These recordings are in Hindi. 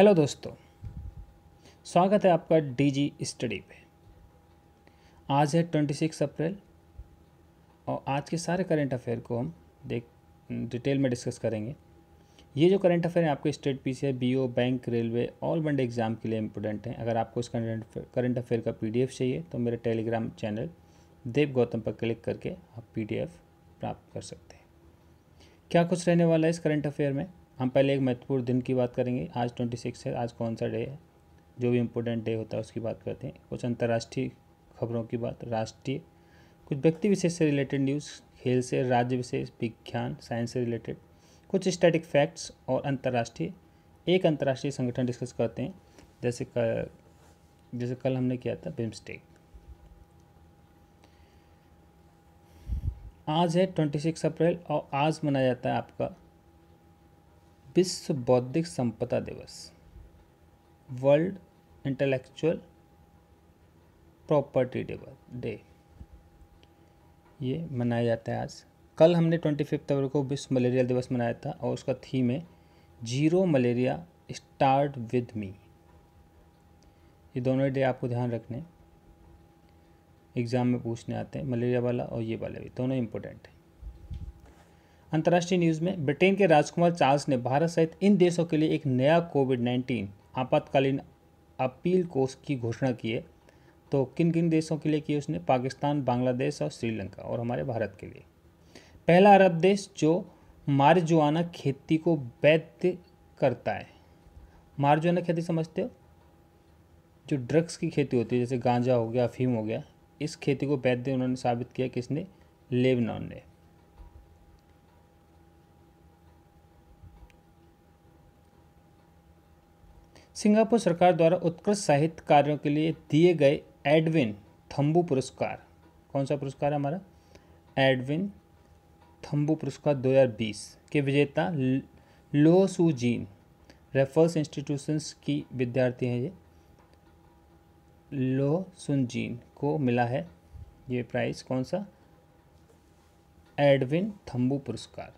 हेलो दोस्तों स्वागत है आपका डीजी स्टडी पे आज है ट्वेंटी सिक्स अप्रैल और आज के सारे करंट अफेयर को हम देख डिटेल में डिस्कस करेंगे ये जो करंट अफेयर है आपके state P C B bank railway all one day exam के लिए इम्पोर्टेंट हैं अगर आपको इस करंट करंट अफेयर का पी चाहिए तो मेरे टेलीग्राम चैनल देव गौतम पर क्लिक करके आप पी प्राप्त कर सकते हैं क्या कुछ रहने वाला है इस करंट अफेयर में हम पहले एक महत्वपूर्ण दिन की बात करेंगे आज ट्वेंटी सिक्स है आज कौन सा डे है जो भी इम्पोर्टेंट डे होता है उसकी बात करते हैं कुछ अंतर्राष्ट्रीय खबरों की बात राष्ट्रीय कुछ व्यक्ति विशेष से रिलेटेड न्यूज़ खेल से राज्य विशेष विज्ञान साइंस से रिलेटेड कुछ स्टैटिक फैक्ट्स और अंतर्राष्ट्रीय एक अंतर्राष्ट्रीय संगठन डिस्कस करते हैं जैसे कल जैसे कल हमने किया था बिम्स्टेक आज है ट्वेंटी सिक्स अप्रैल और आज मनाया जाता है आपका विश्व बौद्धिक संपदा दिवस वर्ल्ड इंटेलेक्चुअल प्रॉपर्टी डे ये मनाया जाता है आज कल हमने ट्वेंटी फिफ्थ अप्रैल को विश्व मलेरिया दिवस मनाया था और उसका थीम है zero malaria start with me ये दोनों डे आपको ध्यान रखने एग्ज़ाम में पूछने आते हैं मलेरिया वाला और ये वाला भी दोनों इम्पोर्टेंट है अंतर्राष्ट्रीय न्यूज़ में ब्रिटेन के राजकुमार चार्ल्स ने भारत सहित इन देशों के लिए एक नया कोविड नाइन्टीन आपातकालीन अपील कोर्स की घोषणा की है तो किन किन देशों के लिए की उसने पाकिस्तान बांग्लादेश और श्रीलंका और हमारे भारत के लिए पहला अरब देश जो मारजुआना खेती को वैध करता है मारजुआना खेती समझते हो जो ड्रग्स की खेती होती है जैसे गांजा हो गया अफीम हो गया इस खेती को वैध उन्होंने साबित किया किसने लेबनान ने सिंगापुर सरकार द्वारा उत्कृष्ट साहित्य कार्यों के लिए दिए गए एडविन थम्बू पुरस्कार कौन सा पुरस्कार है हमारा एडविन थम्बू पुरस्कार 2020 के विजेता लो सुजीन जीन रेफर्स इंस्टीट्यूशंस की विद्यार्थी हैं ये लो सुनजीन को मिला है ये प्राइज़ कौन सा एडविन थम्बू पुरस्कार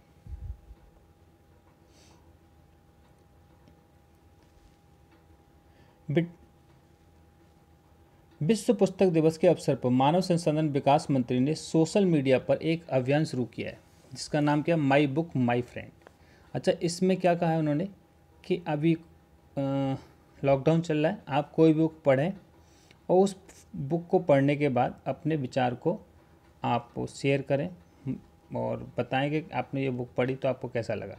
विश्व पुस्तक दिवस के अवसर पर मानव संसाधन विकास मंत्री ने सोशल मीडिया पर एक अभियान शुरू किया है जिसका नाम क्या माई बुक माई फ्रेंड अच्छा इसमें क्या कहा है उन्होंने कि अभी लॉकडाउन चल रहा है आप कोई बुक पढ़ें और उस बुक को पढ़ने के बाद अपने विचार को आप शेयर करें और बताएं कि आपने ये बुक पढ़ी तो आपको कैसा लगा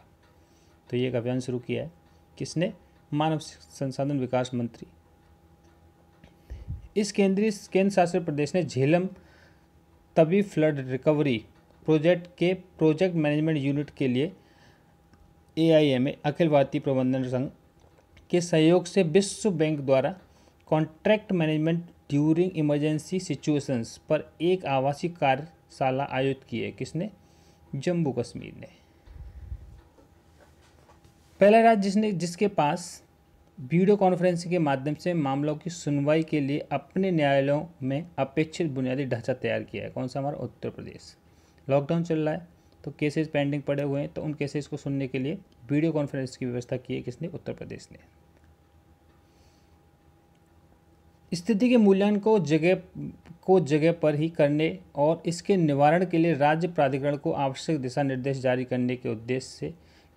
तो ये एक अभियान शुरू किया है किसने मानव संसाधन विकास मंत्री इस केंद्रीय केंद्र शासित प्रदेश ने Jhelum Tawi flood recovery project के प्रोजेक्ट मैनेजमेंट यूनिट के लिए ए आई एम ए अखिल भारतीय प्रबंधन संघ के सहयोग से विश्व बैंक द्वारा contract management during emergency situations पर एक आवासीय कार्यशाला आयोजित की है किसने जम्मू कश्मीर ने पहला राज्य जिसने जिसके पास वीडियो कॉन्फ्रेंसिंग के माध्यम से मामलों की सुनवाई के लिए अपने न्यायालयों में अपेक्षित बुनियादी ढांचा तैयार किया है कौन सा हमारा उत्तर प्रदेश लॉकडाउन चल रहा है तो केसेस पेंडिंग पड़े हुए हैं तो उन केसेस को सुनने के लिए वीडियो कॉन्फ्रेंस की व्यवस्था की है किसने उत्तर प्रदेश ने स्थिति के मूल्यांकन को जगह को जगह पर ही करने और इसके निवारण के लिए राज्य प्राधिकरण को आवश्यक दिशा निर्देश जारी करने के उद्देश्य से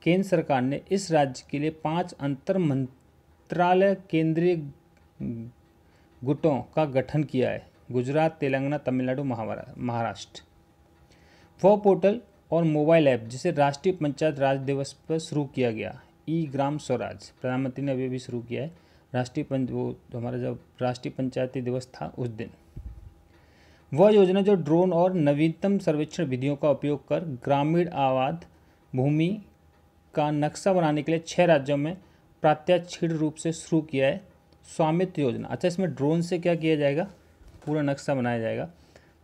केंद्र सरकार ने इस राज्य के लिए पांच अंतर मंत्रालय केंद्रीय गुटों का गठन किया है गुजरात तेलंगाना तमिलनाडु महाराष्ट्र वो पोर्टल और मोबाइल ऐप जिसे राष्ट्रीय पंचायत राज दिवस पर शुरू किया गया ई ग्राम स्वराज प्रधानमंत्री ने अभी भी शुरू किया है राष्ट्रीय पंच वो हमारा जब राष्ट्रीय पंचायती दिवस था उस दिन वह योजना जो ड्रोन और नवीनतम सर्वेक्षण विधियों का उपयोग कर ग्रामीण आवाद भूमि का नक्शा बनाने के लिए छः राज्यों में प्रात्यक्षिण रूप से शुरू किया है स्वामित्व योजना अच्छा इसमें ड्रोन से क्या किया जाएगा पूरा नक्शा बनाया जाएगा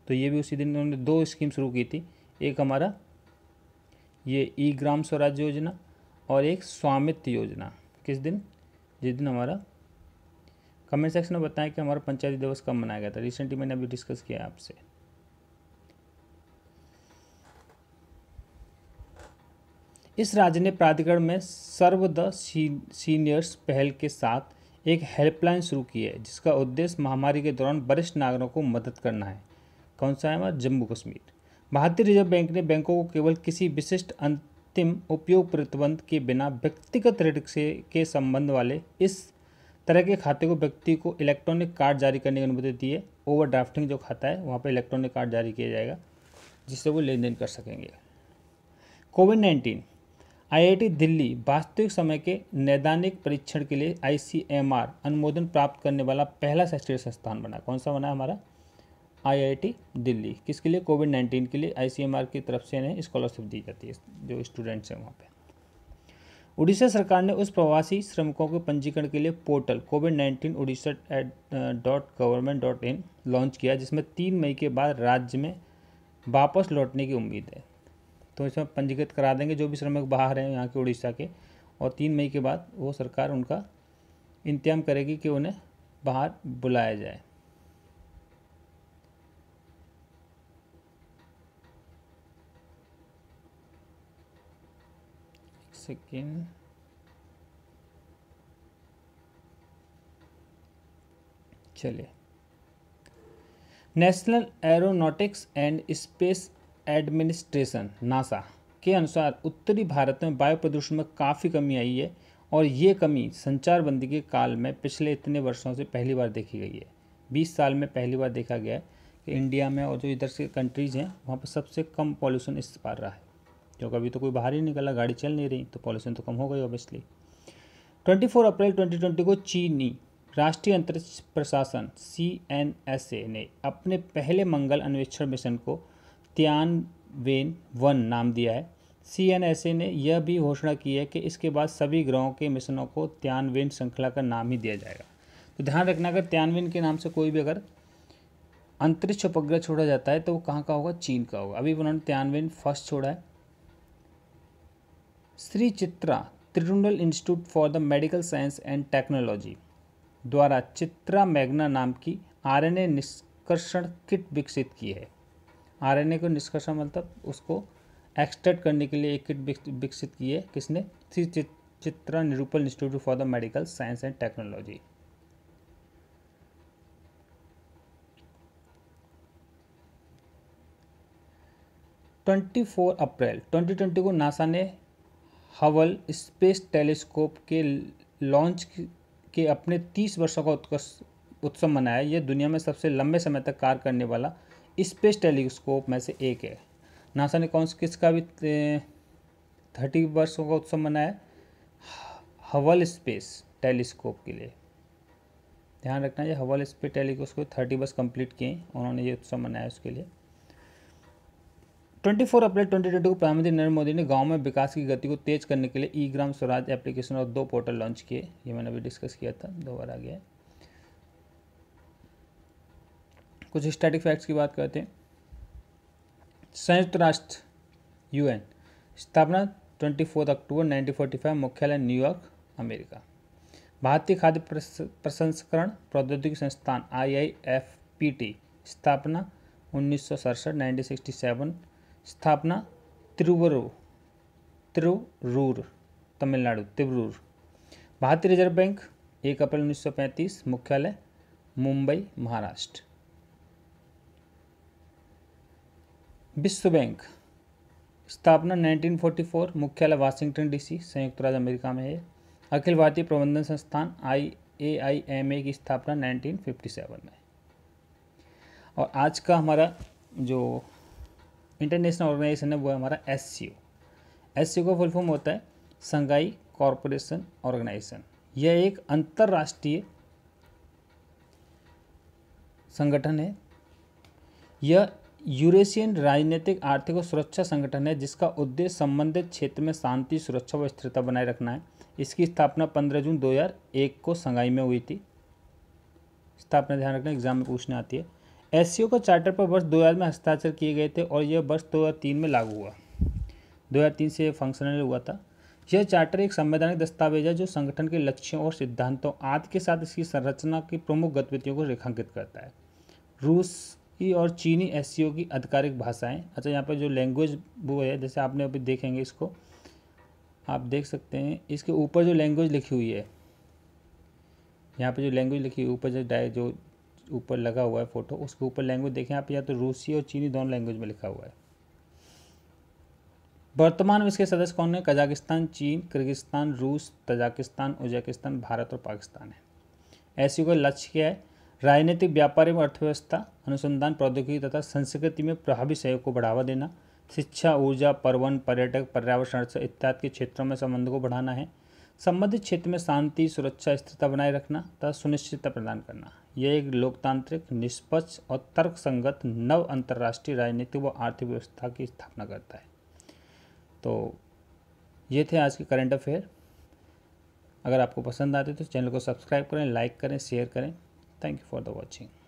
तो ये भी उसी दिन उन्होंने दो स्कीम शुरू की थी एक हमारा ये ई ग्राम स्वराज योजना और एक स्वामित्व योजना किस दिन जिस दिन हमारा कमेंट सेक्शन में बताएं कि हमारा पंचायती दिवस कब मनाया गया था रिसेंटली मैंने अभी डिस्कस किया आपसे इस राज्य ने प्राधिकरण में सर्व द सीनियर्स पहल के साथ एक हेल्पलाइन शुरू की है जिसका उद्देश्य महामारी के दौरान वरिष्ठ नागरिकों को मदद करना है कौन सा है जम्मू कश्मीर भारतीय रिजर्व बैंक ने बैंकों को केवल किसी विशिष्ट अंतिम उपयोग प्रतिबंध के बिना व्यक्तिगत ऋण से के संबंध वाले इस तरह के खाते को व्यक्ति को इलेक्ट्रॉनिक कार्ड जारी करने की अनुमति दी है ओवर ड्राफ्टिंग जो खाता है वहाँ पर इलेक्ट्रॉनिक कार्ड जारी किया जाएगा जिससे वो लेन देन कर सकेंगे कोविड नाइन्टीन आईआईटी दिल्ली वास्तविक समय के नैदानिक परीक्षण के लिए आईसीएमआर अनुमोदन प्राप्त करने वाला पहला शैक्षणिक संस्थान बना कौन सा बना हमारा आईआईटी दिल्ली किसके लिए कोविड नाइन्टीन के लिए आईसीएमआर की तरफ से इन्हें स्कॉलरशिप दी जाती है जो स्टूडेंट्स हैं वहाँ पर उड़ीसा सरकार ने उस प्रवासी श्रमिकों के पंजीकरण के लिए portal covid nineteen Odisha dot government dot in launch किया जिसमें तीन मई के बाद राज्य में वापस लौटने की उम्मीद है तो इसमें पंजीकृत करा देंगे जो भी श्रमिक बाहर हैं यहाँ के उड़ीसा के और तीन मई के बाद वो सरकार उनका इंतजाम करेगी कि उन्हें बाहर बुलाया जाए सेकेंड चलिए national aeronautics and space administration NASA के अनुसार उत्तरी भारत में वायु प्रदूषण में काफ़ी कमी आई है और ये कमी संचारबंदी के काल में पिछले इतने वर्षों से पहली बार देखी गई है बीस साल में पहली बार देखा गया है कि इंडिया में और जो इधर से कंट्रीज़ हैं वहाँ पर सबसे कम पॉल्यूशन इस पार रहा है क्योंकि अभी तो कोई बाहर ही निकला गाड़ी चल नहीं रही तो पॉल्यूशन तो कम हो गई ऑब्वियसली 24 अप्रैल 2020 को चीनी राष्ट्रीय अंतरिक्ष प्रशासन सी ने अपने पहले मंगल अन्वेषण मिशन को वेन वन नाम दिया है सी ने यह भी घोषणा की है कि इसके बाद सभी ग्रहों के मिशनों को त्यानवेन श्रृंखला का नाम ही दिया जाएगा तो ध्यान रखना अगर त्यानवेन के नाम से कोई भी अगर अंतरिक्ष उपग्रह छोड़ा जाता है तो वो कहाँ का होगा चीन का होगा अभी उन्होंने त्यानवेन फर्स्ट छोड़ा है Shri Chitra Tirunal institute for the medical science and technology द्वारा चित्रा मैग्ना नाम की ए निष्कर्षण किट विकसित की है आरएनए को निष्कर्षण मतलब उसको एक्सट्रैक्ट करने के लिए एक किट विकसित की है किसने थ्री चित्रा निरूपल institute for the medical science and technology twenty four April twenty twenty को नासा ने हवल स्पेस टेलीस्कोप के लॉन्च के अपने तीस वर्षों का उत्कर्ष उत्सव मनाया यह दुनिया में सबसे लंबे समय तक कार्य करने वाला स्पेस टेलीस्कोप में से एक है नासा ने कौन किसका भी थर्टी वर्षों का उत्सव मनाया हवल स्पेस टेलीस्कोप के लिए ध्यान रखना ये हवल स्पेस टेलीस्कोप थर्टी वर्ष कंप्लीट किए उन्होंने ये उत्सव मनाया उसके लिए twenty four April twenty twenty को प्रधानमंत्री नरेंद्र मोदी ने गांव में विकास की गति को तेज करने के लिए ई ग्राम स्वराज एप्लीकेशन और दो पोर्टल लॉन्च किए ये मैंने अभी डिस्कस किया था दोबारा आ गया कुछ स्टैटिक फैक्ट्स की बात करते हैं संयुक्त राष्ट्र यूएन स्थापना twenty fourth October nineteen forty five मुख्यालय न्यूयॉर्क अमेरिका भारतीय खाद्य प्रसंस्करण प्रौद्योगिकी संस्थान आईआईएफपीटी स्थापना उन्नीस सौ सड़सठ नाइनटीन सिक्सटी सेवन स्थापना त्रिवरु त्रिवरूर तमिलनाडु त्रिवरूर भारतीय रिजर्व बैंक एक अप्रैल उन्नीस सौ पैंतीस मुख्यालय मुंबई महाराष्ट्र विश्व बैंक स्थापना 1944 मुख्यालय वाशिंगटन डीसी संयुक्त राज्य अमेरिका में है अखिल भारतीय प्रबंधन संस्थान आई ए आई एम ए की स्थापना 1957 में और आज का हमारा जो इंटरनेशनल ऑर्गेनाइजेशन है वो है हमारा S C O S C ओ का फुल फॉर्म होता है संघाई कॉरपोरेशन ऑर्गेनाइजेशन यह एक अंतर्राष्ट्रीय संगठन है यह यूरेशियन राजनीतिक आर्थिक और सुरक्षा संगठन है जिसका उद्देश्य संबंधित क्षेत्र में शांति सुरक्षा व स्थिरता बनाए रखना है इसकी स्थापना 15 जून 2001 को संघाई में हुई थी स्थापना ध्यान रखना एग्जाम में पूछने आती है एस का चार्टर पर वर्ष 2000 में हस्ताक्षर किए गए थे और यह वर्ष 2003 में लागू हुआ 2003 से फंक्शनल हुआ था यह चार्टर एक संवैधानिक दस्तावेज है जो संगठन के लक्ष्यों और सिद्धांतों आदि के साथ इसकी संरचना की प्रमुख गतिविधियों को रेखांकित करता है रूस ई और चीनी एस की आधिकारिक भाषाएं अच्छा यहाँ पर जो लैंग्वेज वो है जैसे आपने अभी देखेंगे इसको आप देख सकते हैं इसके ऊपर जो लैंग्वेज लिखी हुई है यहाँ पर जो लैंग्वेज लिखी हुई ऊपर जो डाय जो ऊपर लगा हुआ है फ़ोटो उसके ऊपर लैंग्वेज देखें आप या तो रूसी और चीनी दोनों लैंग्वेज में लिखा हुआ है वर्तमान में इसके सदस्य कौन है कजाकिस्तान चीन किर्गिस्तान रूस तजाकिस्तान उज्बेकिस्तान भारत और पाकिस्तान है ऐसी का लक्ष्य क्या है राजनीतिक व्यापार एवं अर्थव्यवस्था अनुसंधान प्रौद्योगिकी तथा संस्कृति में प्रभावी सहयोग को बढ़ावा देना शिक्षा ऊर्जा पर्वन पर्यटक पर्यावरण इत्यादि के क्षेत्रों में संबंध को बढ़ाना है संबंधित क्षेत्र में शांति सुरक्षा स्थिरता बनाए रखना तथा सुनिश्चितता प्रदान करना यह एक लोकतांत्रिक निष्पक्ष और तर्कसंगत नव अंतर्राष्ट्रीय राजनीतिक व आर्थिक व्यवस्था की स्थापना करता है तो ये थे आज के करंट अफेयर अगर आपको पसंद आते तो चैनल को सब्सक्राइब करें लाइक करें शेयर करें thank you for the watching